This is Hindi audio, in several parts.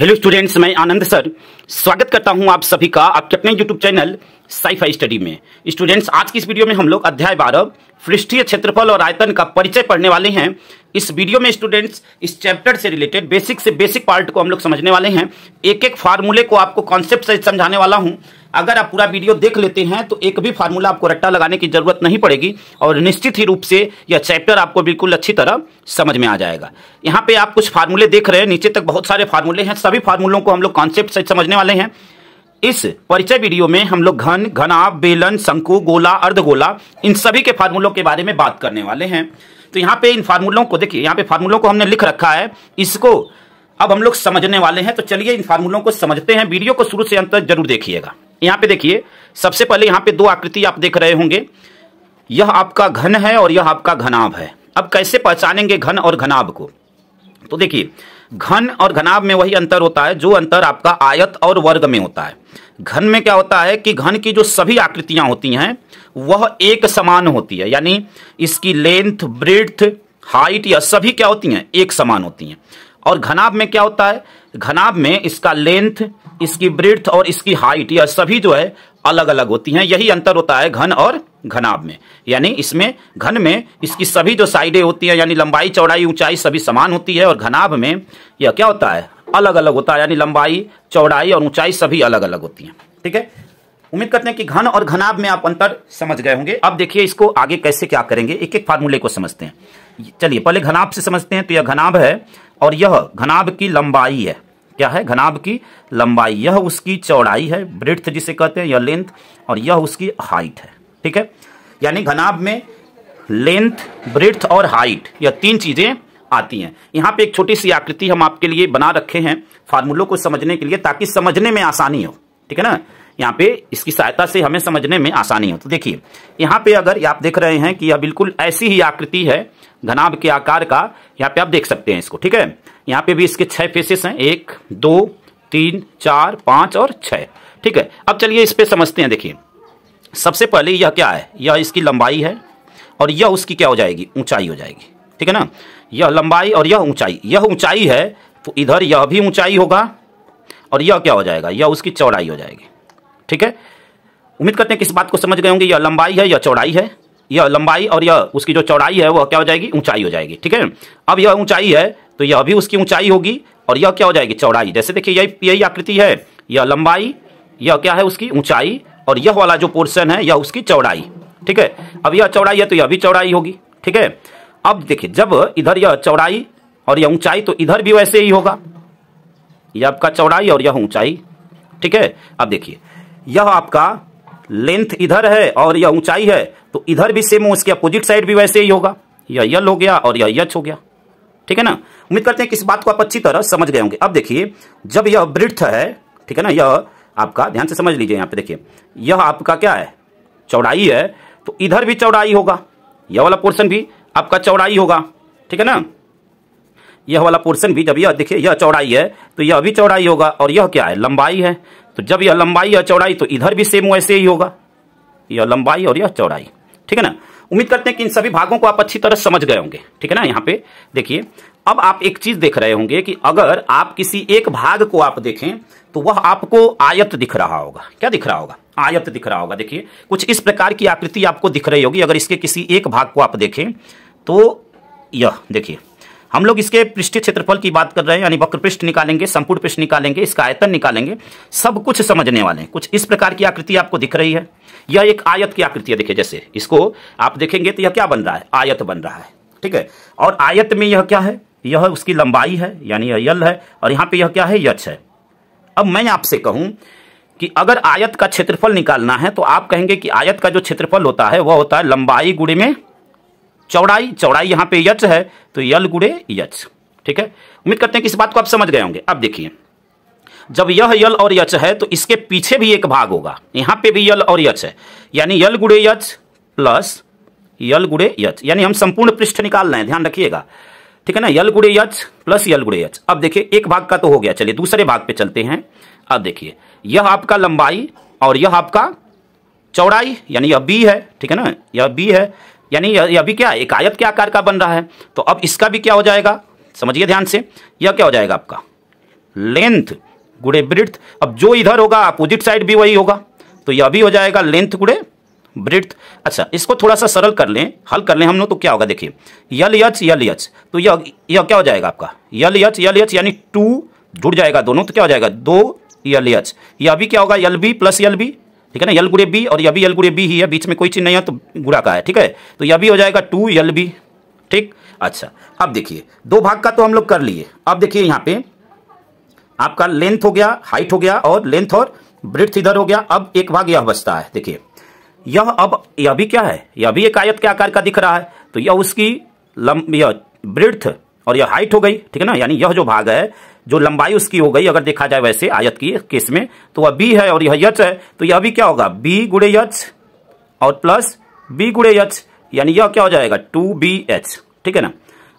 हेलो स्टूडेंट्स मैं आनंद सर स्वागत करता हूं आप सभी का आपके अपने यूट्यूब चैनल साईफाई स्टडी में स्टूडेंट्स आज की इस वीडियो में हम लोग अध्याय बारह पृष्ठीय क्षेत्रफल और आयतन का परिचय पढ़ने वाले हैं इस वीडियो में स्टूडेंट्स इस चैप्टर से रिलेटेड बेसिक से बेसिक पार्ट को हम लोग समझने वाले हैं एक एक फार्मूले को आपको कॉन्सेप्ट से समझाने वाला हूँ अगर आप पूरा वीडियो देख लेते हैं तो एक भी फार्मूला आपको रट्टा लगाने की जरूरत नहीं पड़ेगी और निश्चित ही रूप से यह चैप्टर आपको बिल्कुल अच्छी तरह समझ में आ जाएगा यहाँ पे आप कुछ फार्मूले देख रहे हैं नीचे तक बहुत सारे फार्मूले हैं सभी फार्मूलों को हम लोग कॉन्सेप्ट से समझने वाले हैं इस परिचय वीडियो में हम लोग घन घना बेलन शंकु गोला अर्धगोला इन सभी के फार्मूलों के बारे में बात करने वाले हैं तो यहाँ पे इन फार्मूलों को देखिए यहाँ पे फार्मूलों को हमने लिख रखा है इसको अब हम लोग समझने वाले हैं तो चलिए इन फार्मूलों को समझते हैं वीडियो को शुरू से अंत तक जरूर देखिएगा यहाँ पे देखिए सबसे पहले यहाँ पे दो आकृति आप देख रहे होंगे यह आपका घन है और यह आपका घनाभ है अब कैसे पहचानेंगे घन और घनाभ को तो देखिए घन और घनाभ में वही अंतर होता है जो अंतर आपका आयत और वर्ग में होता है घन में क्या होता है कि घन की जो सभी आकृतियां होती हैं वह एक समान होती है यानी इसकी लेंथ ब्रेथ हाइट या सभी क्या होती हैं एक समान होती हैं और घनाभ में क्या होता है घनाभ में इसका लेंथ इसकी ब्रिथ और इसकी हाइट यह सभी जो है अलग अलग होती हैं यही अंतर होता है घन और घनाभ में यानी इसमें घन में इसकी सभी जो साइडें होती हैं यानी लंबाई चौड़ाई ऊंचाई सभी समान होती है और घनाभ में यह क्या होता है अलग अलग होता है यानी लंबाई चौड़ाई और ऊंचाई सभी अलग अलग होती हैं ठीक है उम्मीद करते हैं कि घन और घनाभ में आप अंतर समझ गए होंगे अब देखिए इसको आगे कैसे क्या करेंगे एक एक फार्मूले को समझते हैं चलिए पहले घनाभ से समझते हैं तो यह घनाभ है और यह घनाभ की लंबाई है क्या है घनाभ की लंबाई यह उसकी चौड़ाई है ब्रिथ जिसे कहते हैं यह लेंथ और यह उसकी हाइट है ठीक है यानी घनाभ में लेंथ ब्रिथ और हाइट यह तीन चीज़ें आती हैं यहाँ पे एक छोटी सी आकृति हम आपके लिए बना रखे हैं फार्मूलों को समझने के लिए ताकि समझने में आसानी हो ठीक है ना यहाँ पे इसकी सहायता से हमें समझने में आसानी हो तो देखिए यहाँ पे अगर आप देख रहे हैं कि यह बिल्कुल ऐसी ही आकृति है घनाभ के आकार का यहाँ पे आप देख सकते हैं इसको ठीक है यहाँ पे भी इसके छः फेसेस हैं एक दो तीन चार पाँच और छः ठीक है अब चलिए इस पर समझते हैं देखिए सबसे पहले यह क्या है यह इसकी लंबाई है और यह उसकी क्या हो जाएगी ऊंचाई हो जाएगी ठीक है ना यह लंबाई और यह ऊंचाई यह ऊंचाई है तो इधर यह भी ऊंचाई होगा और यह क्या हो जाएगा यह उसकी चौड़ाई हो जाएगी ठीक है उम्मीद करते हैं किस बात को समझ गए होंगे यह लंबाई है यह चौड़ाई है यह लंबाई और यह उसकी जो चौड़ाई है वह क्या हो जाएगी ऊंचाई हो जाएगी ठीक है अब यह ऊंचाई है तो यह भी उसकी ऊंचाई होगी और यह क्या हो जाएगी चौड़ाई जैसे देखिए यही यही आकृति है यह लंबाई यह क्या है उसकी ऊंचाई और यह वाला जो पोर्शन है यह उसकी चौड़ाई ठीक है अब यह चौड़ाई है तो यह भी चौड़ाई होगी ठीक है अब देखिए जब इधर यह चौड़ाई और यह ऊंचाई तो इधर भी वैसे ही होगा यह आपका चौड़ाई और यह ऊंचाई ठीक है अब देखिए यह आपका लेंथ इधर है और यह ऊंचाई है तो इधर भी सेम उसके अपोजिट साइड भी वैसे ही होगा यह यल हो गया और यह यच हो गया ठीक है ना उम्मीद करते हैं कि इस बात को आप अच्छी तरह समझ गए होंगे अब देखिए जब यह वृथ है ठीक है ना यह आपका ध्यान से समझ लीजिए यहां पे देखिए यह आपका क्या है चौड़ाई है तो इधर भी चौड़ाई होगा यह वाला पोर्शन भी आपका चौड़ाई होगा ठीक है ना यह वाला पोर्शन भी जब यह देखिए यह चौड़ाई है तो यह भी चौड़ाई होगा और यह क्या है लंबाई है तो जब यह लंबाई या चौड़ाई तो इधर भी सेम वैसे ही होगा यह लंबाई और यह चौड़ाई ठीक है ना उम्मीद करते हैं कि इन सभी भागों को आप अच्छी तरह समझ गए होंगे ठीक है ना यहाँ पे देखिए अब आप एक चीज देख रहे होंगे कि अगर आप किसी एक भाग को आप देखें तो वह आपको आयत दिख रहा होगा क्या दिख रहा होगा आयत दिख रहा होगा देखिए कुछ इस प्रकार की आकृति आपको दिख रही होगी अगर इसके किसी एक भाग को आप देखें तो यह देखिए हम लोग इसके पृष्ठ क्षेत्रफल की बात कर रहे हैं यानी वक्र पृष्ठ निकालेंगे संपूर्ण पृष्ठ निकालेंगे इसका आयतन निकालेंगे सब कुछ समझने वाले हैं कुछ इस प्रकार की आकृति आपको दिख रही है यह एक आयत की आकृति है देखिए जैसे इसको आप देखेंगे तो यह क्या बन रहा है आयत बन रहा है ठीक है और आयत में यह क्या है यह उसकी लंबाई है यानी यह यल है और यहाँ पे यह क्या है यच है अब मैं आपसे कहूं कि अगर आयत का क्षेत्रफल निकालना है तो आप कहेंगे कि आयत का जो क्षेत्रफल होता है वह होता है लंबाई गुड़े में चौड़ाई चौड़ाई यहां पे यच है तो यल गुड़े यच ठीक है उम्मीद करते हैं कि इस बात को आप समझ गए होंगे अब देखिए जब यह यल और यच है तो इसके पीछे भी एक भाग होगा यहाँ पे भी यल और यच है यानी यल गुड़े यच प्लस यल गुड़े यच यानी हम संपूर्ण पृष्ठ निकाल रहे हैं ध्यान रखिएगा ठीक है ना यल गुड़े यच प्लस यल गुड़े यच अब देखिए एक भाग का तो हो गया चलिए दूसरे भाग पे चलते हैं अब देखिए यह आपका लंबाई और यह आपका चौड़ाई यानी यह बी है ठीक है ना यह बी है यानी अभी क्या एक आयत के आकार का बन रहा है तो अब इसका भी क्या हो जाएगा समझिए ध्यान से यह क्या हो जाएगा आपका लेंथ गुड़े ब्रिथ अब जो इधर होगा अपोजिट साइड भी वही होगा तो यह भी हो जाएगा लेंथ गुड़े ब्रिथ अच्छा इसको थोड़ा सा सरल कर लें हल कर लें हम लोग तो क्या होगा देखिए यल यच यल यच तो यह यह क्या हो जाएगा आपका यल यच यल यच यानी टू जुड़ जाएगा दोनों तो क्या हो जाएगा दो यल यच यह भी क्या होगा L B plus L B ठीक है ना यल गुड़े बी और यह भी यल गुड़े बी ही है बीच में कोई चीज़ नहीं है तो गुड़ा का है ठीक है तो यह भी हो जाएगा टू यल बी ठीक अच्छा अब देखिए दो भाग का तो हम लोग कर लिए अब देखिए यहाँ पे आपका लेंथ हो गया हाइट हो गया और लेंथ और ब्रिथ इधर हो गया अब एक भाग यह बचता है देखिए यह अब यह भी क्या है यह भी एक आयत के आकार का दिख रहा है तो यह उसकी लंब यह ब्रिथ और यह हाइट हो गई ठीक है ना यानी यह जो भाग है जो लंबाई उसकी हो गई अगर देखा जाए वैसे आयत की केस में तो वह बी है और यह यच है तो यह भी क्या होगा बी गुड़े यच और प्लस बी गुड़े यच यानी यह क्या हो जाएगा टू बी एच ठीक है ना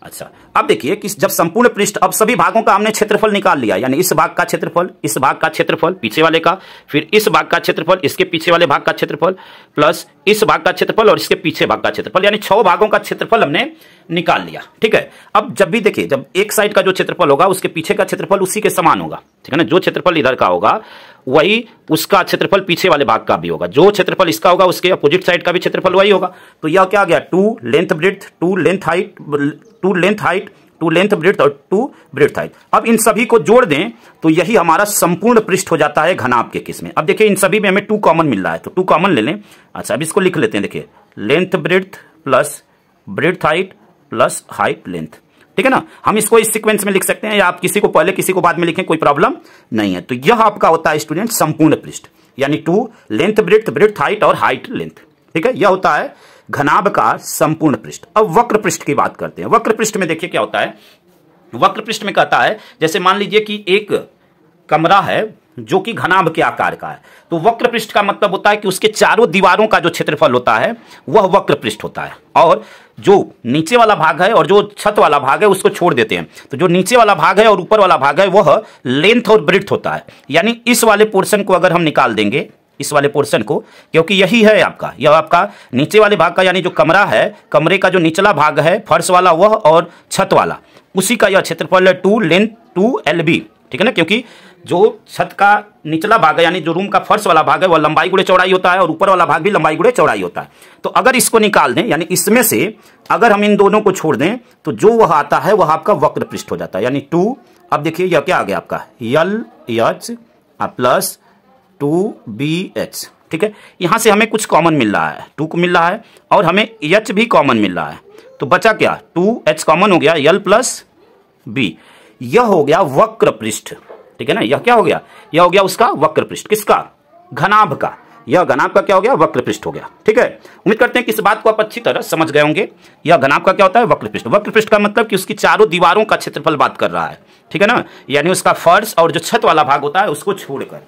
अच्छा अब देखिए कि जब संपूर्ण पृष्ठ अब सभी भागों का हमने क्षेत्रफल निकाल लिया यानी इस भाग का क्षेत्रफल इस भाग का क्षेत्रफल पीछे वाले का फिर इस भाग का क्षेत्रफल इसके पीछे वाले भाग का क्षेत्रफल प्लस इस भाग का क्षेत्रफल और इसके पीछे भाग का क्षेत्रफल यानी छह भागों का क्षेत्रफल हमने निकाल लिया ठीक है अब जब भी देखिए जब एक साइड का जो क्षेत्रफल होगा उसके पीछे का क्षेत्रफल उसी के समान होगा ठीक है ना जो क्षेत्रफल इधर का होगा वही उसका क्षेत्रफल पीछे वाले भाग का भी होगा जो क्षेत्रफल इसका होगा उसके अपोजिट साइड का भी क्षेत्रफल वही होगा तो यह क्या गया two length breadth two length height two length height two length breadth और टू ब्रिथ हाइट अब इन सभी को जोड़ दें तो यही हमारा संपूर्ण पृष्ठ हो जाता है घनाप के किस में अब देखिए इन सभी में हमें टू कॉमन मिल रहा है तो टू कॉमन ले लें अच्छा अब इसको लिख लेते हैं देखिए length breadth plus breadth height plus height length ठीक है ना हम इसको इस सीक्वेंस में लिख सकते हैं या आप किसी को पहले किसी को बाद में लिखें कोई प्रॉब्लम नहीं है तो यह आपका होता है स्टूडेंट संपूर्ण पृष्ठ यानी two length breadth breadth height और हाइट लेंथ ठीक है यह होता है घनाभ का संपूर्ण पृष्ठ अब वक्र पृष्ठ की बात करते हैं वक्र पृष्ठ में देखिए क्या होता है वक्र पृष्ठ में कहता है जैसे मान लीजिए कि एक कमरा है जो कि घनाभ के आकार का है तो वक्र पृष्ठ का मतलब होता है कि उसके चारों दीवारों का जो क्षेत्रफल होता है वह वक्र पृष्ठ होता है और जो नीचे वाला भाग है और जो छत वाला भाग है उसको छोड़ देते हैं तो जो नीचे वाला भाग है और ऊपर वाला भाग है वह लेंथ और ब्रिथ होता है यानी इस वाले पोर्सन को अगर हम निकाल देंगे इस वाले पोर्शन को क्योंकि यही है आपका यह आपका नीचे वाले भाग का यानी जो कमरा है कमरे का जो निचला भाग है फर्श वाला वह और छत वाला उसी का यह क्षेत्रफल है टू लेंथ टू एल ठीक है ना क्योंकि जो छत का निचला भाग है यानी जो रूम का फर्श वाला भाग है वह लंबाई गुड़े चौड़ाई होता है और ऊपर वाला भाग भी लंबाई गुड़े चौड़ाई होता है तो अगर इसको निकाल दें यानी इसमें से अगर हम इन दोनों को छोड़ दें तो जो वह आता है वह आपका वक्र पृष्ठ हो जाता है यानी टू अब देखिए यह क्या आ गया आपका L H plus two B H ठीक है यहाँ से हमें कुछ कॉमन मिल रहा है टू को मिल रहा है और हमें एच भी कॉमन मिल रहा है तो बचा क्या टू एच कॉमन हो गया यल प्लस बी यह हो गया वक्र पृष्ठ ठीक है ना यह क्या हो गया यह हो गया उसका वक्र पृष्ठ किसका घनाभ का यह घनाभ का क्या हो गया वक्र पृष्ठ हो गया ठीक है उम्मीद करते हैं कि इस बात को आप अच्छी तरह समझ गए होंगे यह घनाभ का क्या होता है वक्र पृष्ठ वक्र पृष्ठ का मतलब कि उसकी चारों दीवारों का क्षेत्रफल बात कर रहा है ठीक है ना यानी उसका फर्श और जो छत वाला भाग होता है उसको छोड़कर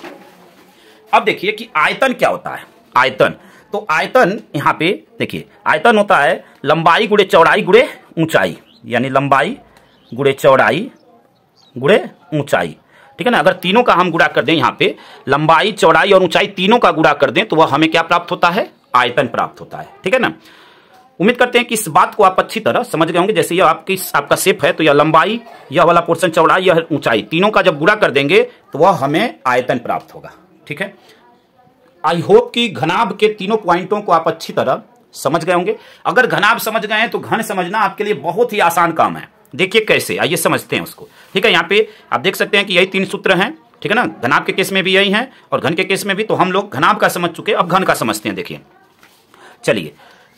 अब देखिए कि आयतन क्या होता है आयतन तो आयतन यहाँ पे देखिए आयतन होता है लंबाई गुड़े चौड़ाई गुड़े ऊंचाई यानी लंबाई गुड़े चौड़ाई गुड़े ऊंचाई ठीक है ना अगर तीनों का हम गुड़ा कर दें यहाँ पे लंबाई चौड़ाई और ऊंचाई तीनों का गुड़ा कर दें तो वह हमें क्या प्राप्त होता है आयतन प्राप्त होता है ठीक है ना उम्मीद करते हैं कि इस बात को आप अच्छी तरह समझ गए होंगे जैसे यह आपकी आपका सेप है तो यह लंबाई यह वाला पोर्शन चौड़ाई यह ऊंचाई तीनों का जब गुड़ा कर देंगे तो वह हमें आयतन प्राप्त होगा ठीक है आई होप कि घनाभ के तीनों पॉइंटों को आप अच्छी तरह समझ गए होंगे अगर घनाभ समझ गए हैं तो घन समझना आपके लिए बहुत ही आसान काम है देखिए कैसे आइए समझते हैं उसको ठीक है यहाँ पे आप देख सकते हैं कि यही तीन सूत्र हैं ठीक है ना घनाभ के केस में भी यही है और घन के केस में भी तो हम लोग घनाभ का समझ चुके अब घन का समझते हैं देखिए चलिए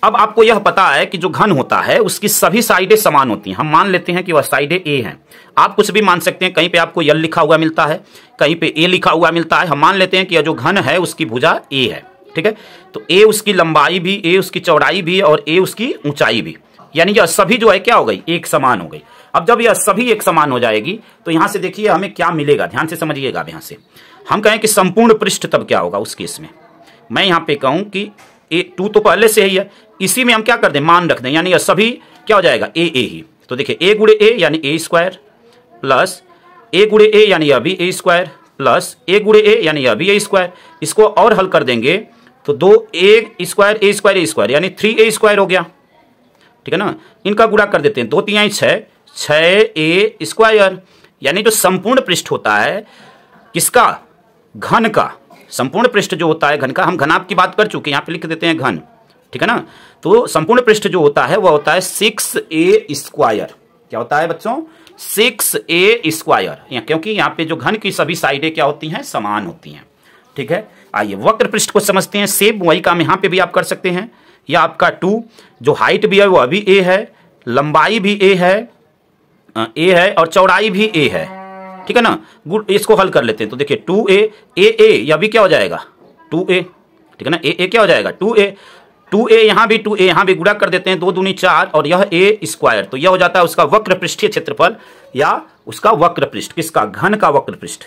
अब आपको यह पता है कि जो घन होता है उसकी सभी साइडें समान होती हैं हम मान लेते हैं कि वह साइडें ए हैं आप कुछ भी मान सकते हैं कहीं पे आपको यल लिखा हुआ मिलता है कहीं पे ए लिखा हुआ मिलता है हम मान लेते हैं कि यह जो घन है उसकी भुजा ए है ठीक है तो ए उसकी लंबाई भी ए उसकी चौड़ाई भी और ए उसकी ऊंचाई भी यानी यह सभी जो है क्या हो गई एक समान हो गई अब जब यह सभी एक समान हो जाएगी तो यहां से देखिए हमें क्या मिलेगा ध्यान से समझिएगा यहां से हम कहें कि संपूर्ण पृष्ठ तब क्या होगा उस केस में मैं यहां पे कहूं कि ए टू तो पहले से ही है इसी में हम क्या कर दें मान रख दें यानी यह सभी क्या हो जाएगा ए ए ही तो देखिए ए गुड़े ए यानी ए स्क्वायर प्लस ए गुड़े ए यानी यह भी ए स्क्वायर प्लस ए गुड़े ए यानी यह भी ए स्क्वायर इसको और हल कर देंगे तो दो A square A square A square यानी थ्री ए स्क्वायर हो गया ठीक है ना इनका गुड़ा कर देते हैं दो तिया छः छः ए स्क्वायर यानी जो संपूर्ण पृष्ठ होता है किसका घन का संपूर्ण पृष्ठ जो होता है घन का हम घनाप की बात कर चुके यहाँ पे लिख देते हैं घन ठीक है ना तो संपूर्ण पृष्ठ जो होता है वह होता है सिक्स ए स्क्वायर क्या होता है बच्चों सिक्स ए स्क्वायर क्योंकि यहाँ पे जो घन की सभी साइडें क्या होती हैं समान होती हैं ठीक है आइए वक्र पृष्ठ को समझते हैं सेम वही काम यहाँ पे भी आप कर सकते हैं यह आपका टू जो हाइट भी है वह भी ए है लंबाई भी ए है ए है और चौड़ाई भी ए है ठीक है ना गुड इसको हल कर लेते हैं तो देखिए टू ए ए ए यह भी क्या हो जाएगा टू ए ठीक है ना ए ए क्या हो जाएगा टू ए टू ए यहाँ भी टू ए यहाँ भी गुड़ा कर देते हैं दो दूनी चार और यह ए स्क्वायर तो यह हो जाता है उसका वक्र पृष्ठीय क्षेत्रफल या उसका वक्र पृष्ठ किसका घन का वक्र पृष्ठ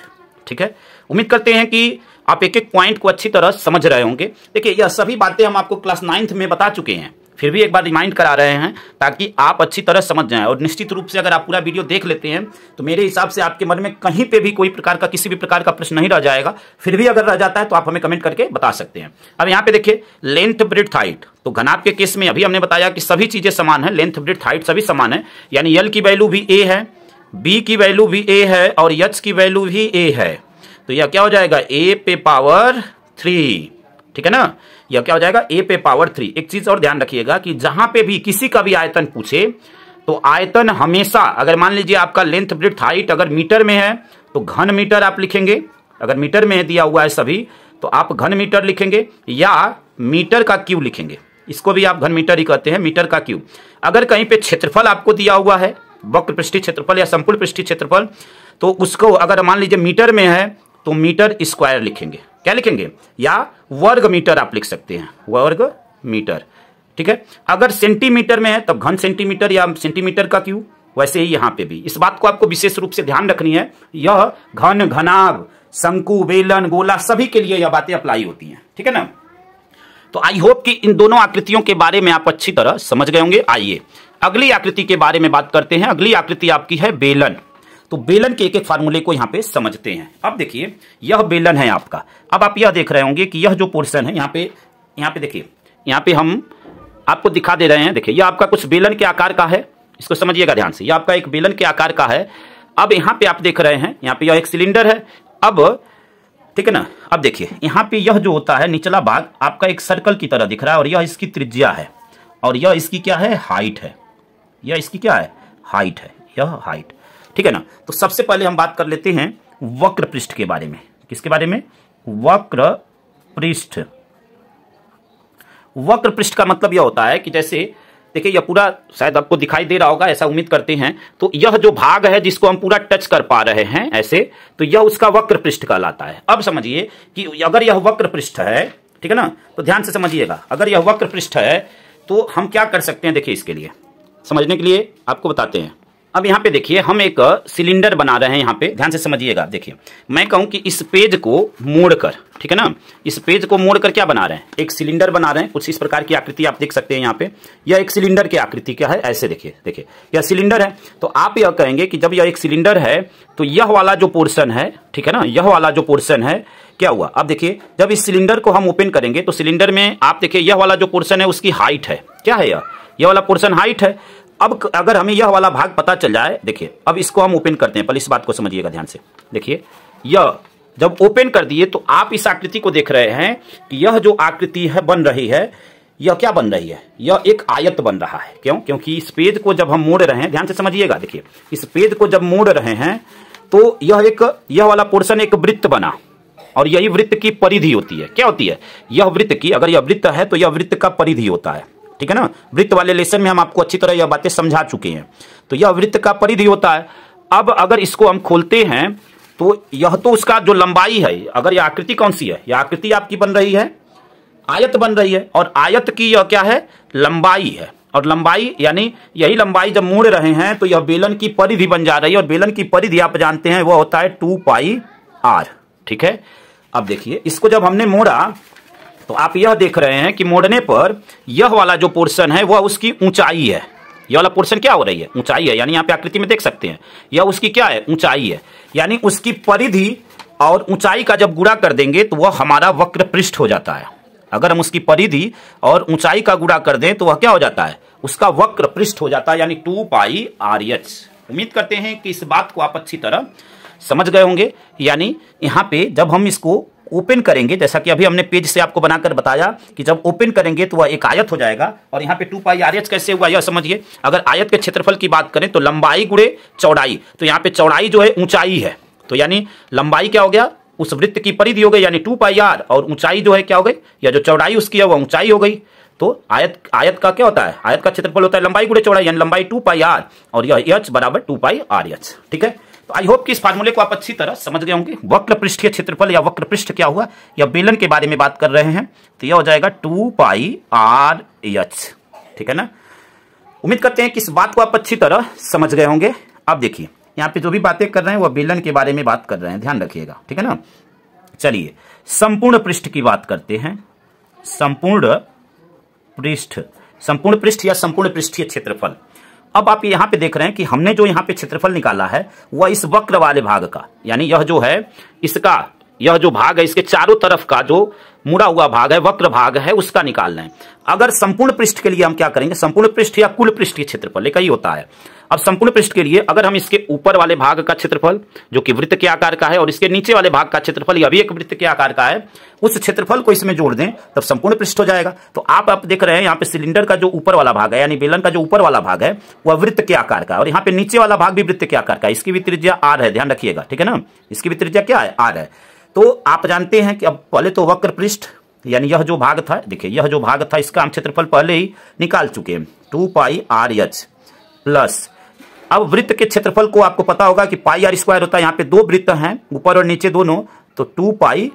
ठीक है उम्मीद करते हैं कि आप एक एक पॉइंट को अच्छी तरह समझ रहे होंगे देखिए यह सभी बातें हम आपको क्लास नाइन्थ में बता चुके हैं फिर भी एक बार रिमाइंड करा रहे हैं ताकि आप अच्छी तरह समझ जाएं और निश्चित रूप से अगर आप पूरा वीडियो देख लेते हैं तो मेरे हिसाब से आपके मन में कहीं पे भी कोई प्रकार का किसी भी प्रकार का प्रश्न नहीं रह जाएगा फिर भी अगर रह जाता है तो आप हमें कमेंट करके बता सकते हैं अब यहाँ पे देखिए लेंथ ब्रिड हाइट तो घनाप के केस में अभी हमने बताया कि सभी चीज़ें समान है लेंथ ब्रिड हाइट सभी समान है यानी यल की वैल्यू भी ए है बी की वैल्यू भी ए है और यच की वैल्यू भी ए है तो यह क्या हो जाएगा ए पे पावर थ्री ठीक है ना यह क्या हो जाएगा ए पे पावर थ्री एक चीज और ध्यान रखिएगा कि जहां पे भी किसी का भी आयतन पूछे तो आयतन हमेशा अगर मान लीजिए आपका लेंथ ब्रिथ हाइट अगर मीटर में है तो घन मीटर आप लिखेंगे अगर मीटर में दिया हुआ है सभी तो आप घन मीटर लिखेंगे या मीटर का क्यू लिखेंगे इसको भी आप घन मीटर ही कहते हैं मीटर का क्यू अगर कहीं पे क्षेत्रफल आपको दिया हुआ है वक्र पृष्ठी क्षेत्रफल या संपूर्ण पृष्ठी क्षेत्रफल तो उसको अगर मान लीजिए मीटर में है तो मीटर स्क्वायर लिखेंगे क्या लिखेंगे या वर्ग मीटर आप लिख सकते हैं वर्ग मीटर ठीक है अगर सेंटीमीटर में है तब घन सेंटीमीटर या सेंटीमीटर का क्यू वैसे ही यहां पे भी इस बात को आपको विशेष रूप से ध्यान रखनी है यह घन घनाभ शंकु बेलन गोला सभी के लिए यह बातें अप्लाई होती हैं ठीक है ना तो आई होप कि इन दोनों आकृतियों के बारे में आप अच्छी तरह समझ गए होंगे आइए अगली आकृति के बारे में बात करते हैं अगली आकृति आपकी है बेलन तो बेलन के एक एक फार्मूले को यहाँ पे समझते हैं अब देखिए यह बेलन है आपका अब आप यह देख रहे होंगे कि यह जो पोर्शन है यहाँ पे यहाँ पे देखिए यहाँ पे हम आपको दिखा दे रहे हैं देखिए यह आपका कुछ बेलन के आकार का है इसको समझिएगा ध्यान से यह आपका एक बेलन के आकार का है अब यहाँ पे आप देख रहे हैं यहाँ पे यह एक सिलेंडर है अब ठीक है ना अब देखिए यहाँ पे यह जो होता है निचला भाग आपका एक सर्कल की तरह दिख रहा है और यह इसकी त्रिज्या है और यह इसकी क्या है हाइट है यह इसकी क्या है हाइट है यह हाइट ठीक है ना तो सबसे पहले हम बात कर लेते हैं वक्र पृष्ठ के बारे में किसके बारे में वक्र पृष्ठ वक्र पृष्ठ का मतलब यह होता है कि जैसे देखिए यह पूरा शायद आपको दिखाई दे रहा होगा ऐसा उम्मीद करते हैं तो यह जो भाग है जिसको हम पूरा टच कर पा रहे हैं ऐसे तो यह उसका वक्र पृष्ठ कहलाता है अब समझिए कि अगर यह वक्र पृष्ठ है ठीक है ना तो ध्यान से समझिएगा अगर यह वक्र पृष्ठ है तो हम क्या कर सकते हैं देखिए इसके लिए समझने के लिए आपको बताते हैं अब यहाँ पे देखिए हम एक सिलेंडर बना रहे हैं यहाँ पे ध्यान से समझिएगा देखिए मैं कहूँ कि इस पेज को मोड़कर ठीक है ना इस पेज को मोड़कर क्या बना रहे हैं एक सिलेंडर बना रहे हैं कुछ इस प्रकार की आकृति आप देख सकते हैं यहाँ पे यह एक सिलेंडर की आकृति क्या है ऐसे देखिए देखिए यह सिलेंडर है तो आप यह कहेंगे कि जब यह एक सिलेंडर है तो यह वाला जो पोर्सन है ठीक है ना यह वाला जो पोर्सन है क्या हुआ अब देखिए जब इस सिलेंडर को हम ओपन करेंगे तो सिलेंडर में आप देखिए यह वाला जो पोर्सन है उसकी हाइट है क्या है यह यह वाला पोर्सन हाइट है अब अगर हमें यह वाला भाग पता चल जाए देखिए अब इसको हम ओपन करते हैं पहले इस बात को समझिएगा ध्यान से देखिए यह जब ओपन कर दिए तो आप इस आकृति को देख रहे हैं कि यह जो आकृति है बन रही है यह क्या बन रही है यह एक आयत बन रहा है क्यों क्योंकि इस पेज को जब हम मोड़ रहे हैं ध्यान से समझिएगा देखिए इस पेज को जब मोड़ रहे हैं तो यह एक यह वाला पोर्शन एक वृत्त बना और यही वृत्त की परिधि होती है क्या होती है यह वृत्त की अगर यह वृत्त है तो यह वृत्त का परिधि होता है ठीक है ना वृत्त वाले लेसन में हम आपको अच्छी तरह यह बातें समझा चुके हैं तो यह वृत्त का परिधि होता है अब अगर इसको हम खोलते हैं तो यह तो उसका जो लंबाई है अगर यह आकृति कौन सी है यह आकृति आपकी बन रही है आयत बन रही है और आयत की यह क्या है लंबाई है और लंबाई यानी यही लंबाई जब मोड़ रहे हैं तो यह बेलन की परिधि बन जा रही है और बेलन की परिधि आप जानते हैं वह होता है टू पाई आर ठीक है अब देखिए इसको जब हमने मोड़ा तो आप यह देख रहे हैं कि मोड़ने पर यह वाला जो पोर्शन है वह उसकी ऊंचाई है यह वाला पोर्शन क्या हो रही है ऊंचाई है यानी यहाँ पे आकृति में देख सकते हैं यह उसकी क्या है ऊंचाई है यानी उसकी परिधि और ऊंचाई का जब गुड़ा कर देंगे तो वह हमारा वक्र पृष्ठ हो जाता है अगर हम उसकी परिधि और ऊंचाई का गुड़ा कर दें तो वह क्या हो जाता है उसका वक्र पृष्ठ हो जाता है यानी टू पाई आर एच उम्मीद करते हैं कि इस बात को आप अच्छी तरह समझ गए होंगे यानी यहाँ पे जब हम इसको ओपन करेंगे जैसा कि अभी हमने पेज से आपको बनाकर बताया कि जब ओपन करेंगे तो वह एक आयत हो जाएगा और यहाँ पे टू पाई आर कैसे हुआ यह समझिए अगर आयत के क्षेत्रफल की बात करें तो लंबाई गुड़े चौड़ाई तो यहाँ पे चौड़ाई जो है ऊंचाई है तो यानी लंबाई क्या हो गया उस वृत्त की परिधि हो गई यानी टू पाई आर और ऊंचाई जो है क्या हो गई या जो चौड़ाई उसकी है वह ऊंचाई हो गई तो आयत आयत का क्या होता है आयत का क्षेत्रफल होता है लंबाई गुड़े चौड़ाई यानी लंबाई टू पाई आर और यह एच बराबर टू पाई आर एच ठीक है तो आई होप कि इस फार्मूले को आप अच्छी तरह समझ गए होंगे वक्र पृष्ठ के क्षेत्रफल या वक्र पृष्ठ क्या हुआ या बेलन के बारे में बात कर रहे हैं तो यह हो जाएगा टू पाई आर एच ठीक है ना उम्मीद करते हैं कि इस बात को आप अच्छी तरह समझ गए होंगे आप देखिए यहाँ पे जो भी बातें कर रहे हैं वह बेलन के बारे में बात कर रहे हैं ध्यान रखिएगा ठीक है ना चलिए संपूर्ण पृष्ठ की बात करते हैं संपूर्ण पृष्ठ संपूर्ण पृष्ठ या संपूर्ण पृष्ठीय क्षेत्रफल अब आप यहाँ पे देख रहे हैं कि हमने जो यहाँ पे क्षेत्रफल निकाला है वह इस वक्र वाले भाग का यानी यह जो है इसका यह जो भाग है इसके चारों तरफ का जो मुड़ा हुआ भाग है वक्र भाग है उसका निकालना है अगर संपूर्ण पृष्ठ के लिए हम क्या करेंगे संपूर्ण पृष्ठ या कुल पृष्ठ के क्षेत्रफल एक ही होता है अब संपूर्ण पृष्ठ के लिए अगर हम इसके ऊपर वाले भाग का क्षेत्रफल जो कि वृत्त के आकार का है और इसके नीचे वाले भाग का क्षेत्रफल यह भी एक वृत्त के आकार का है उस क्षेत्रफल को इसमें जोड़ दें तब संपूर्ण पृष्ठ हो जाएगा तो आप आप देख रहे हैं यहाँ पे सिलेंडर का जो ऊपर वाला भाग है यानी बेलन का जो ऊपर वाला भाग है वह वृत्त के आकार का और यहाँ पे नीचे वाला भाग भी वृत्त के आकार का इसकी भी त्रिज्या आर है ध्यान रखिएगा ठीक है ना इसकी भी त्रिज्या क्या है आर है तो आप जानते हैं कि अब पहले तो वक्र पृष्ठ यानी यह जो भाग था देखिए यह जो भाग था इसका हम क्षेत्रफल पहले ही निकाल चुके हैं two pi R H plus अब वृत्त के क्षेत्रफल को आपको पता होगा कि पाई आर स्क्वायर होता है यहाँ पे दो वृत्त हैं ऊपर और नीचे दोनों तो टू पाई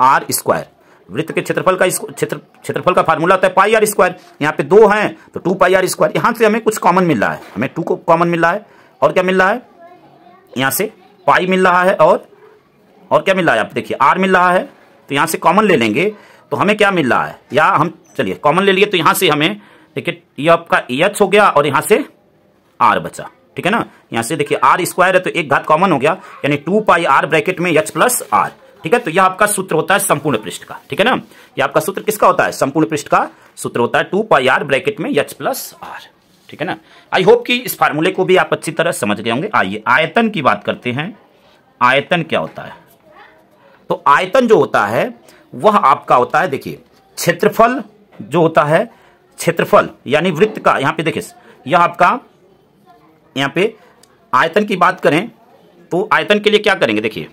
आर स्क्वायर वृत्त के क्षेत्रफल का क्षेत्र क्षेत्रफल का फार्मूला होता है पाई आर स्क्वायर यहाँ पे दो हैं तो टू पाई आर स्क्वायर यहाँ से हमें कुछ कॉमन मिल रहा है हमें टू को कॉमन मिल रहा है और क्या मिल रहा है यहाँ से पाई मिल रहा है और और क्या मिल रहा है आप देखिए आर मिल रहा है तो यहाँ से कॉमन ले लेंगे तो हमें क्या मिल रहा है या हम चलिए कॉमन ले लिए तो यहाँ से हमें देखिए ये आपका एच हो गया और यहाँ से आर बचा ठीक है ना यहाँ से देखिए आर स्क्वायर है तो एक घात कॉमन हो गया यानी टू पाई आर ब्रैकेट में एच प्लस आर ठीक है तो यह आपका सूत्र होता है संपूर्ण पृष्ठ का ठीक है ना यह आपका सूत्र किसका होता है संपूर्ण पृष्ठ का सूत्र होता है टू पाई आर ब्रैकेट में एच प्लस आर ठीक है ना आई होप कि इस फार्मूले को भी आप अच्छी तरह समझ गए होंगे आइए आयतन की बात करते हैं आयतन क्या होता है तो आयतन जो होता है वह आपका होता है देखिए क्षेत्रफल जो होता है क्षेत्रफल यानी वृत्त का यहां पे देखिए यह आपका यहाँ पे आयतन की बात करें तो आयतन के लिए क्या करेंगे देखिए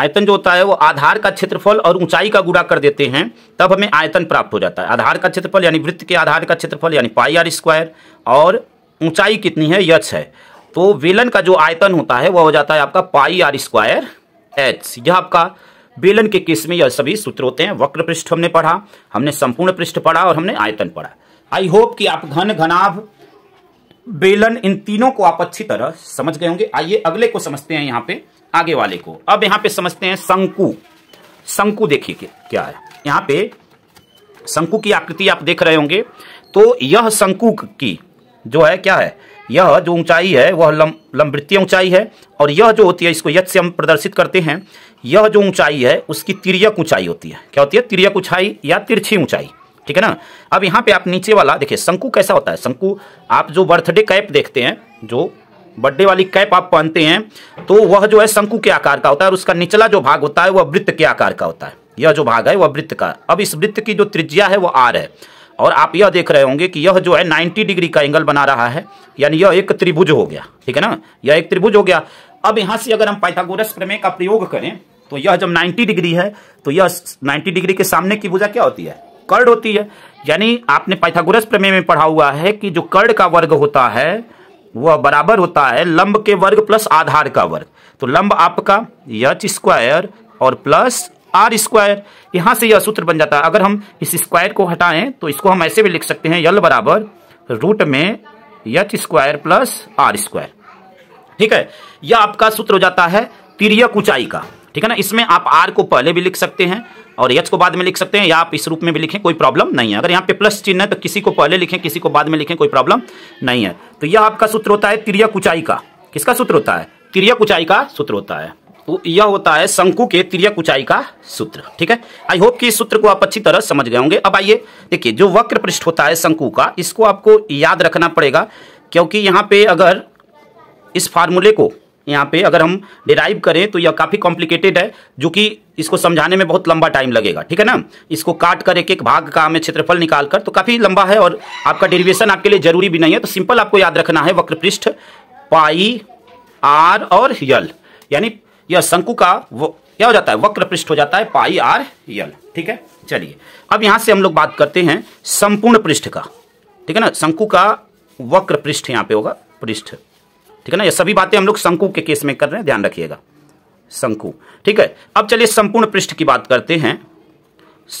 आयतन जो होता है वो आधार का क्षेत्रफल और ऊंचाई का गुड़ा कर देते हैं तब हमें आयतन प्राप्त हो जाता है आधार का क्षेत्रफल यानी वृत्त के आधार का क्षेत्रफल यानी पाई आर स्क्वायर और ऊंचाई कितनी है यच है तो वेलन का जो आयतन होता है वह हो जाता है आपका पाई आर स्क्वायर एच यह आपका बेलन के केस में यह सभी सूत्र होते हैं वक्र पृष्ठ हमने पढ़ा हमने संपूर्ण पृष्ठ पढ़ा और हमने आयतन पढ़ा आई होप कि आप घन घनाभ बेलन इन तीनों को आप अच्छी तरह समझ गए होंगे आइए अगले को समझते हैं यहाँ पे आगे वाले को अब यहाँ पे समझते हैं शंकु शंकु देखिए क्या है यहाँ पे शंकु की आकृति आप देख रहे होंगे तो यह शंकु की जो है क्या है यह जो ऊंचाई है वह लम ऊंचाई है और यह जो होती है इसको यज्ञ से हम प्रदर्शित करते हैं यह जो ऊंचाई है उसकी तिरक ऊंचाई होती है क्या होती है तिरक ऊंचाई या तिरछी ऊंचाई ठीक है ना अब यहाँ पे आप नीचे वाला देखिए शंकु कैसा होता है शंकु आप जो बर्थडे कैप देखते हैं जो बर्थडे वाली कैप आप पहनते हैं तो वह जो है शंकु के आकार का होता है और उसका निचला जो भाग होता है वह वृत्त के आकार का होता है यह जो भाग है वह वृत्त का अब इस वृत्त की जो त्रिज्या है वह आर है और आप यह देख रहे होंगे कि यह जो है नाइन्टी डिग्री का एंगल बना रहा है यानी यह एक त्रिभुज हो गया ठीक है ना यह एक त्रिभुज हो गया अब यहाँ से अगर हम पाइथागोरस प्रमेय का प्रयोग करें तो यह जब 90 डिग्री है तो यह 90 डिग्री के सामने की भुजा क्या होती है कर्ण होती है यानी आपने पाइथागोरस प्रमेय में पढ़ा हुआ है कि जो कर्ण का वर्ग होता है वह बराबर होता है लंब के वर्ग प्लस आधार का वर्ग तो लंब आपका यच स्क्वायर और प्लस आर स्क्वायर यहां से यह सूत्र बन जाता है अगर हम इस स्क्वायर को हटाएं तो इसको हम ऐसे भी लिख सकते हैं यल बराबर रूट में H square plus R square ठीक है यह आपका सूत्र हो जाता है तिरियक ऊंचाई का ठीक है ना इसमें आप आर को पहले भी लिख सकते हैं और एच को बाद में लिख सकते हैं या आप इस रूप में भी लिखें कोई प्रॉब्लम नहीं है अगर यहाँ पे प्लस चिन्ह है तो किसी को पहले लिखें किसी को बाद में लिखें कोई प्रॉब्लम नहीं है तो यह आपका सूत्र होता है तिरक ऊंचाई का किसका सूत्र होता है तिरिया ऊंचाई का सूत्र होता है यह होता है शंकु के तिरक ऊंचाई का सूत्र ठीक है आई होप कि इस सूत्र को आप अच्छी तरह समझ गए होंगे अब आइए देखिए जो वक्र पृष्ठ होता है शंकु का इसको आपको याद रखना पड़ेगा क्योंकि यहाँ पे अगर इस फार्मूले को यहाँ पे अगर हम डिराइव करें तो यह काफ़ी कॉम्प्लिकेटेड है जो कि इसको समझाने में बहुत लंबा टाइम लगेगा ठीक है ना इसको काट कर एक एक भाग का हमें क्षेत्रफल निकाल कर तो काफ़ी लंबा है और आपका डेरिवेशन आपके लिए जरूरी भी नहीं है तो सिंपल आपको याद रखना है वक्र पृष्ठ पाई आर और यल यानी यह शंकु का वो क्या हो जाता है वक्र पृष्ठ हो जाता है पाई आर यल ठीक है चलिए अब यहां से हम लोग बात करते हैं संपूर्ण पृष्ठ का ठीक है ना शंकु का वक्र पृष्ठ यहाँ पे होगा पृष्ठ ठीक है ना ये सभी बातें हम लोग शंकु के केस में कर रहे हैं ध्यान रखिएगा शंकु ठीक है अब चलिए संपूर्ण पृष्ठ की बात करते हैं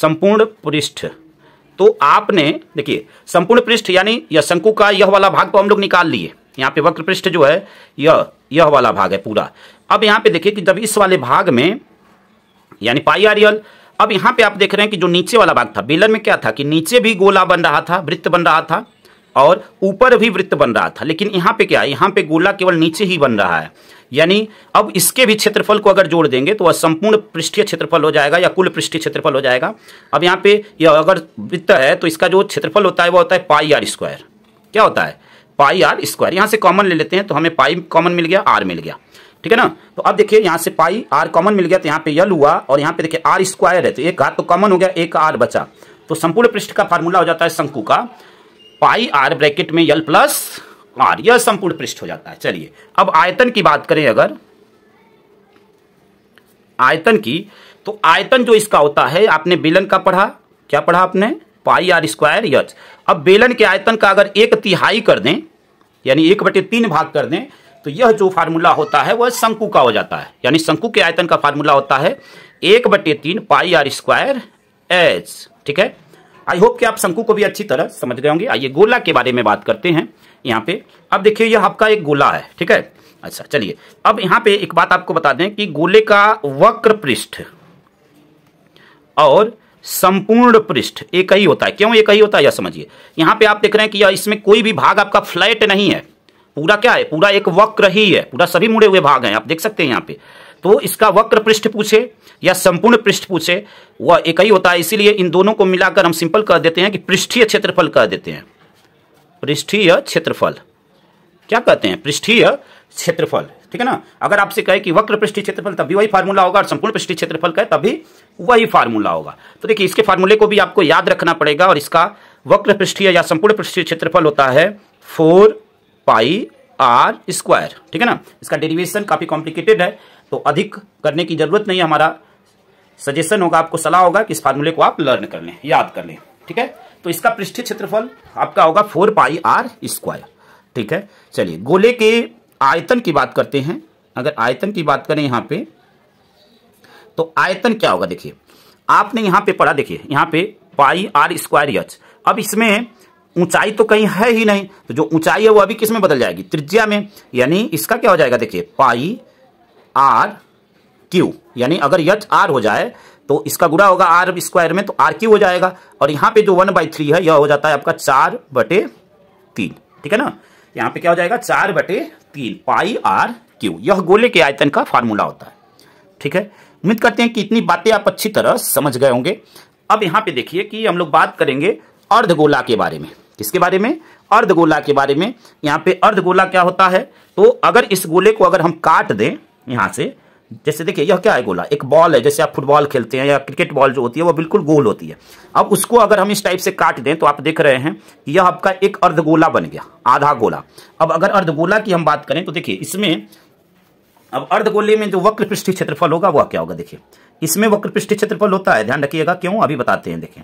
संपूर्ण पृष्ठ तो आपने देखिए संपूर्ण पृष्ठ यानी यह शंकु का यह वाला भाग तो हम लोग निकाल लिए यहाँ पे वक्र पृष्ठ जो है यह यह वाला भाग है पूरा अब यहाँ पे देखिए कि जब इस वाले भाग में यानी पाई आरियल अब यहाँ पे आप देख रहे हैं कि जो नीचे वाला भाग था बेलन में क्या था कि नीचे भी गोला बन रहा था वृत्त बन रहा था और ऊपर भी वृत्त बन रहा था लेकिन यहाँ पे क्या है यहाँ पे गोला केवल नीचे ही बन रहा है यानी अब इसके भी क्षेत्रफल को अगर जोड़ देंगे तो वह संपूर्ण पृष्ठीय क्षेत्रफल हो जाएगा या कुल पृष्ठीय क्षेत्रफल हो जाएगा अब यहाँ पे यह अगर वृत्त है तो इसका जो क्षेत्रफल होता है वह होता है पाई आर स्क्वायर क्या होता है पाई आर स्क्वायर यहाँ से कॉमन ले लेते हैं तो हमें पाई कॉमन मिल गया आर मिल गया ठीक है ना तो अब देखिए यहाँ से पाई आर कॉमन मिल गया तो यहाँ पे यल हुआ और यहाँ पे देखिए आर स्क्वायर है तो एक आर तो कॉमन हो गया एक आर बचा तो संपूर्ण पृष्ठ का फार्मूला हो जाता है शंकु का पाई आर ब्रैकेट में यल प्लस आर यह संपूर्ण पृष्ठ हो जाता है चलिए अब आयतन की बात करें अगर आयतन की तो आयतन जो इसका होता है आपने बेलन का पढ़ा क्या पढ़ा आपने पाई आर स्क्वायर यच अब बेलन के आयतन का अगर एक तिहाई कर दें यानी एक बटे तीन भाग कर दें तो यह जो फार्मूला होता है वह शंकु का हो जाता है यानी शंकु के आयतन का फार्मूला होता है एक बटे तीन पाई आर स्क्वायर एच ठीक है आई होप कि आप शंकु को भी अच्छी तरह समझ गए होंगे आइए गोला के बारे में बात करते हैं यहाँ पे अब देखिए यह आपका एक गोला है ठीक है अच्छा चलिए अब यहाँ पे एक बात आपको बता दें कि गोले का वक्र पृष्ठ और संपूर्ण पृष्ठ एक ही होता है क्यों एक ही होता है यह समझिए यहाँ पे आप देख रहे हैं कि इसमें कोई भी भाग आपका फ्लैट नहीं है पूरा क्या है पूरा एक वक्र ही है पूरा सभी मुड़े हुए भाग हैं आप देख सकते हैं यहाँ पे तो इसका वक्र पृष्ठ पूछे या संपूर्ण पृष्ठ पूछे वह एक ही होता है इसीलिए इन दोनों को मिलाकर हम सिंपल कह देते हैं कि पृष्ठीय क्षेत्रफल कह देते हैं पृष्ठीय क्षेत्रफल क्या कहते हैं पृष्ठीय क्षेत्रफल ठीक है ना अगर आपसे कहे कि वक्र पृष्ठीय क्षेत्रफल तभी वही फार्मूला होगा और संपूर्ण पृष्ठीय क्षेत्रफल कहे तभी वही फार्मूला होगा तो देखिए इसके फार्मूले को भी आपको याद रखना पड़ेगा और इसका वक्र पृष्ठीय या संपूर्ण पृष्ठीय क्षेत्रफल होता है फोर पाई आर स्क्वायर ठीक है ना इसका डेरिवेशन काफी कॉम्प्लिकेटेड है तो अधिक करने की ज़रूरत नहीं हमारा सजेशन होगा आपको सलाह होगा कि इस फार्मूले को आप लर्न कर लें याद कर लें ठीक है तो इसका पृष्ठीय क्षेत्रफल आपका होगा फोर पाई आर स्क्वायर ठीक है चलिए गोले के आयतन की बात करते हैं अगर आयतन की बात करें यहां पे तो आयतन क्या होगा देखिए आपने यहां पे पढ़ा देखिए यहां पे पाई आर स्क्वायर यच अब इसमें ऊंचाई तो कहीं है ही नहीं तो जो ऊंचाई है वो अभी किसमें बदल जाएगी त्रिज्या में यानी इसका क्या हो जाएगा देखिए पाई आर क्यू यानी अगर यच आर हो जाए तो इसका गुणा होगा आर स्क्वायर में तो आर क्यू हो जाएगा और यहां पे जो वन बाई थ्री है यह हो जाता है आपका चार बटे तीन ठीक है ना यहां पे क्या हो जाएगा चार बटे तीन पाई आर क्यू यह गोले के आयतन का फार्मूला होता है ठीक है उम्मीद करते हैं कि इतनी बातें आप अच्छी तरह समझ गए होंगे अब यहां पर देखिए कि हम लोग बात करेंगे अर्धगोला के बारे में किसके बारे में अर्धगोला के बारे में यहाँ पे अर्धगोला क्या होता है तो अगर इस गोले को अगर हम काट दें यहाँ से जैसे देखिए यह क्या है गोला एक बॉल है जैसे आप फुटबॉल खेलते हैं या क्रिकेट बॉल जो होती है वो बिल्कुल गोल होती है अब उसको अगर हम इस टाइप से काट दें तो आप देख रहे हैं कि यह आपका एक अर्धगोला बन गया आधा गोला अब अगर अर्धगोला की हम बात करें तो देखिए इसमें अब अर्धगोले में जो वक्र पृष्ठ क्षेत्रफल होगा वह क्या होगा देखिए इसमें वक्र पृष्ठ क्षेत्रफल होता है ध्यान रखिएगा क्यों अभी बताते हैं देखें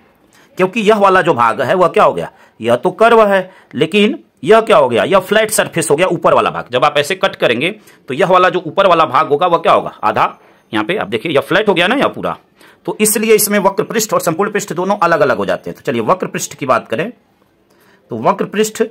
क्योंकि यह वाला जो भाग है वह क्या हो गया यह तो कर्व है लेकिन यह क्या हो गया यह फ्लैट सरफेस हो गया ऊपर वाला भाग जब आप ऐसे कट करेंगे तो यह वाला जो ऊपर वाला भाग होगा वह क्या होगा आधा यहाँ पे आप देखिए यह फ्लैट हो गया ना यह पूरा तो इसलिए इसमें वक्र पृष्ठ और संपूर्ण पृष्ठ दोनों अलग अलग हो जाते हैं तो चलिए वक्र पृष्ठ की बात करें तो वक्र पृष्ठ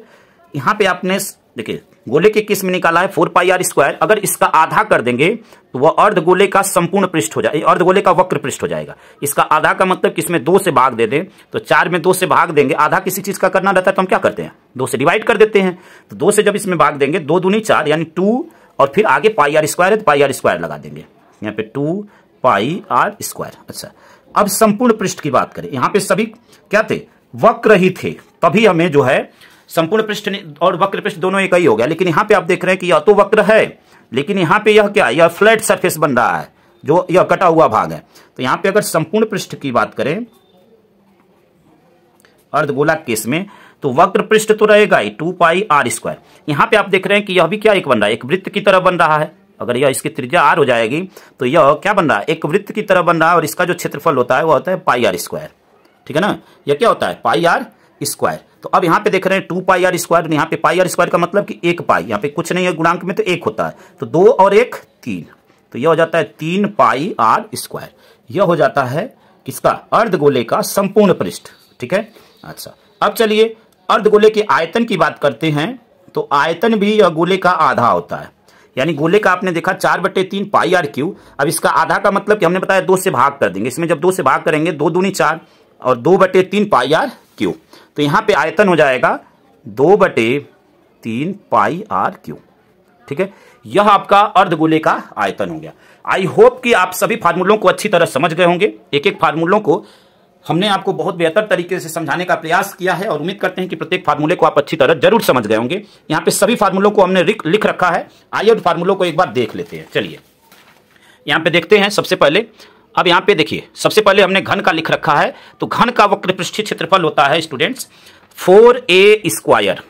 यहाँ पे आपने देखिए गोले के किस्म निकाला है फोर पाई आर स्क्वायर अगर इसका आधा कर देंगे तो वह अर्ध गोले का संपूर्ण पृष्ठ हो जाए अर्ध गोले का वक्र पृष्ठ हो जाएगा इसका आधा का मतलब किसमें दो से भाग दे दें तो चार में दो से भाग देंगे आधा किसी चीज का करना रहता है तो हम क्या करते हैं दो से डिवाइड कर देते हैं तो दो से जब इसमें भाग देंगे दो दूनी चार यानी टू और फिर आगे पाई आर स्क्वायर है तो पाई आर स्क्वायर लगा देंगे यहाँ पे टू पाई आर स्क्वायर अच्छा अब संपूर्ण पृष्ठ की बात करें यहाँ पे सभी क्या थे वक्र ही थे तभी हमें जो है संपूर्ण पृष्ठ और वक्र पृष्ठ दोनों एक ही हो गया लेकिन यहाँ पे आप देख रहे हैं कि यह तो वक्र है लेकिन यहाँ पे यह क्या यह फ्लैट सरफेस बन रहा है जो यह कटा हुआ भाग है तो यहाँ पे अगर संपूर्ण पृष्ठ की बात करें अर्धगोला केस में तो वक्र पृष्ठ तो रहेगा ही टू पाई आर स्क्वायर यहाँ पे आप देख रहे हैं कि यह भी क्या एक बन रहा है एक वृत्त की तरह बन रहा है अगर यह इसकी त्रिज्या आर हो जाएगी तो यह क्या बन रहा है एक वृत्त की तरह बन रहा है और इसका जो क्षेत्रफल होता है वह होता है पाई आर स्क्वायर ठीक है ना यह क्या होता है पाई आर स्क्वायर तो अब यहाँ पे देख रहे हैं टू पाई आर स्क्वायर यहाँ पे पाई आर स्क्वायर का मतलब कि एक पाई यहां पे कुछ नहीं है गुणांक में तो एक होता है तो दो और एक तीन तो यह हो जाता है तीन पाई आर स्क्वायर यह हो जाता है किसका अर्ध गोले का संपूर्ण पृष्ठ ठीक है अच्छा अब चलिए अर्ध गोले के आयतन की बात करते हैं तो आयतन भी यह गोले का आधा होता है यानी गोले का आपने देखा चार बटे तीन पाई आर क्यू अब इसका आधा का मतलब कि हमने बताया दो से भाग कर देंगे इसमें जब दो से भाग करेंगे दो दूनी चार और दो बटे तीन पाई आर क्यू तो यहां पे आयतन हो जाएगा दो बटे तीन पाई आर क्यू ठीक है यह आपका अर्धगोले का आयतन हो गया आई होप कि आप सभी फार्मूलों को अच्छी तरह समझ गए होंगे एक एक फार्मूलों को हमने आपको बहुत बेहतर तरीके से समझाने का प्रयास किया है और उम्मीद करते हैं कि प्रत्येक फार्मूले को आप अच्छी तरह जरूर समझ गए होंगे यहाँ पे सभी फार्मूलों को हमने लिख रखा है आइए उन फार्मूलों को एक बार देख लेते हैं चलिए यहाँ पे देखते हैं सबसे पहले अब यहाँ पे देखिए सबसे पहले हमने घन का लिख रखा है तो घन का वक्र पृष्ठीय क्षेत्रफल होता है स्टूडेंट्स फोर ए स्क्वायर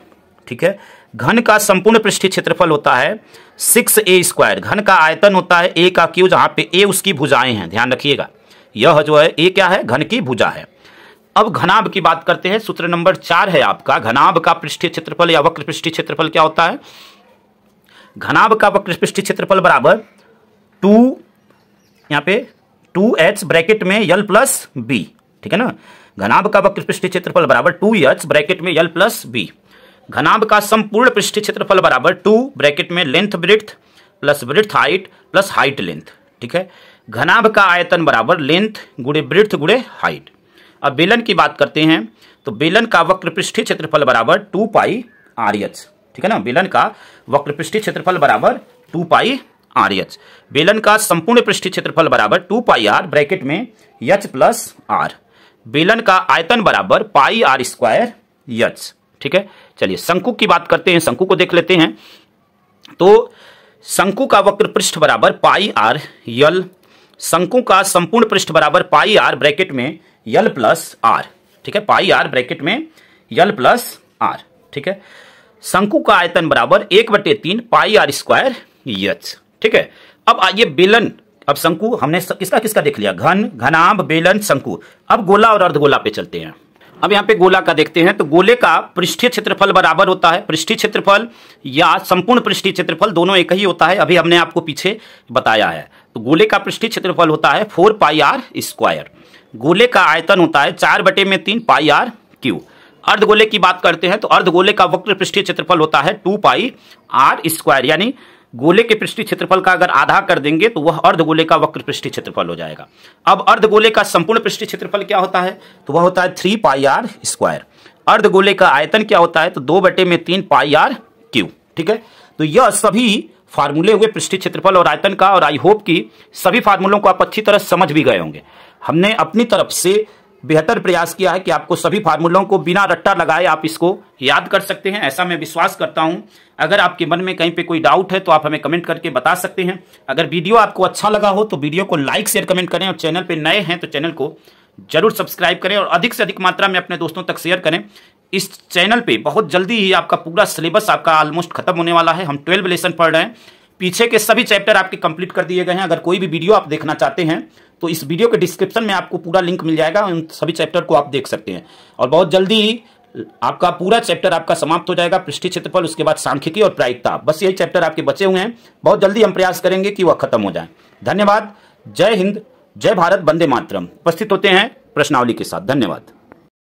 ठीक है घन का संपूर्ण पृष्ठीय क्षेत्रफल होता है सिक्स ए स्क्वायर घन का आयतन होता है ए का क्यू जहाँ पे ए उसकी भुजाएं हैं ध्यान रखिएगा यह जो है ए क्या है घन की भुजा है अब घनाभ की बात करते हैं सूत्र नंबर चार है आपका घनाभ का पृष्ठीय क्षेत्रफल या वक्र पृष्ठीय क्षेत्रफल क्या होता है घनाभ का वक्र पृष्ठीय क्षेत्रफल बराबर टू यहाँ पे टू एच ब्रैकेट में यल प्लस बी ठीक है ना घनाभ का वक्र पृष्ठ क्षेत्रफल बराबर टू एच ब्रैकेट में यल प्लस बी घनाभ का संपूर्ण पृष्ठ क्षेत्रफल बराबर टू ब्रैकेट में length breadth plus breadth height plus height length ठीक है घनाभ का आयतन बराबर लेंथ गुड़े ब्रिथ गुड़े हाइट अब बेलन की बात करते हैं तो बेलन का वक्र पृष्ठ क्षेत्रफल बराबर टू पाई आर एच ठीक है ना बेलन का वक्र पृष्ठ क्षेत्रफल बराबर टू पाई आर एच बेलन का संपूर्ण पृष्ठीय क्षेत्रफल बराबर टू पाई आर ब्रैकेट में यच प्लस आर बेलन का आयतन बराबर पाई आर स्क्वायर यच ठीक है चलिए शंकु की बात करते हैं शंकु को देख लेते हैं तो शंकु का वक्र पृष्ठ बराबर पाई आर यल शंकु का संपूर्ण पृष्ठ बराबर पाई आर ब्रैकेट में यल प्लस आर ठीक है पाई आर ब्रैकेट में यल प्लस आर ठीक है शंकु का आयतन बराबर एक बटे तीन पाई आर स्क्वायर यच ठीक है अब ये बेलन अब शंकु हमने किसका किसका देख लिया घन घनाभ बेलन शंकु अब गोला और अर्धगोला पे चलते हैं अब यहाँ पे गोला का देखते हैं तो गोले का पृष्ठीय क्षेत्रफल बराबर होता है पृष्ठीय क्षेत्रफल या संपूर्ण पृष्ठीय क्षेत्रफल दोनों एक ही होता है अभी हमने आपको पीछे बताया है तो गोले का पृष्ठीय क्षेत्रफल होता है फोर पाई आर स्क्वायर गोले का आयतन होता है चार बटे में तीन पाई आर क्यू अर्ध गोले की बात करते हैं तो अर्ध गोले का वक्र पृष्ठीय क्षेत्रफल होता है टू पाई आर स्क्वायर यानी गोले के पृष्ठी क्षेत्रफल का अगर आधा कर देंगे तो वह अर्ध गोले का वक्र पृष्ठ क्षेत्रफल हो जाएगा अब अर्ध गोले का संपूर्ण पृष्ठ क्षेत्रफल क्या होता है तो वह होता है थ्री पाई आर स्क्वायर अर्ध गोले का आयतन क्या होता है तो दो बटे में तीन पाई आर क्यू ठीक है तो यह सभी फार्मूले हुए पृष्ठी क्षेत्रफल और आयतन का और आई होप की सभी फार्मूलों को आप अच्छी तरह समझ भी गए होंगे हमने अपनी तरफ से बेहतर प्रयास किया है कि आपको सभी फार्मूलों को बिना रट्टा लगाए आप इसको याद कर सकते हैं ऐसा मैं विश्वास करता हूं अगर आपके मन में कहीं पे कोई डाउट है तो आप हमें कमेंट करके बता सकते हैं अगर वीडियो आपको अच्छा लगा हो तो वीडियो को लाइक शेयर कमेंट करें और चैनल पर नए हैं तो चैनल को जरूर सब्सक्राइब करें और अधिक से अधिक मात्रा में अपने दोस्तों तक शेयर करें इस चैनल पर बहुत जल्दी ही आपका पूरा सिलेबस आपका ऑलमोस्ट खत्म होने वाला है हम ट्वेल्व लेसन पढ़ रहे हैं पीछे के सभी चैप्टर आपके कंप्लीट कर दिए गए हैं अगर कोई भी वीडियो आप देखना चाहते हैं तो इस वीडियो के डिस्क्रिप्शन में आपको पूरा लिंक मिल जाएगा उन सभी चैप्टर को आप देख सकते हैं और बहुत जल्दी आपका पूरा चैप्टर आपका समाप्त हो जाएगा पृष्ठी क्षेत्रफल उसके बाद सांख्यिकी और प्रायिकता बस यही चैप्टर आपके बचे हुए हैं बहुत जल्दी हम प्रयास करेंगे कि वह खत्म हो जाए धन्यवाद जय हिंद जय भारत वंदे मातरम उपस्थित होते हैं प्रश्नावली के साथ धन्यवाद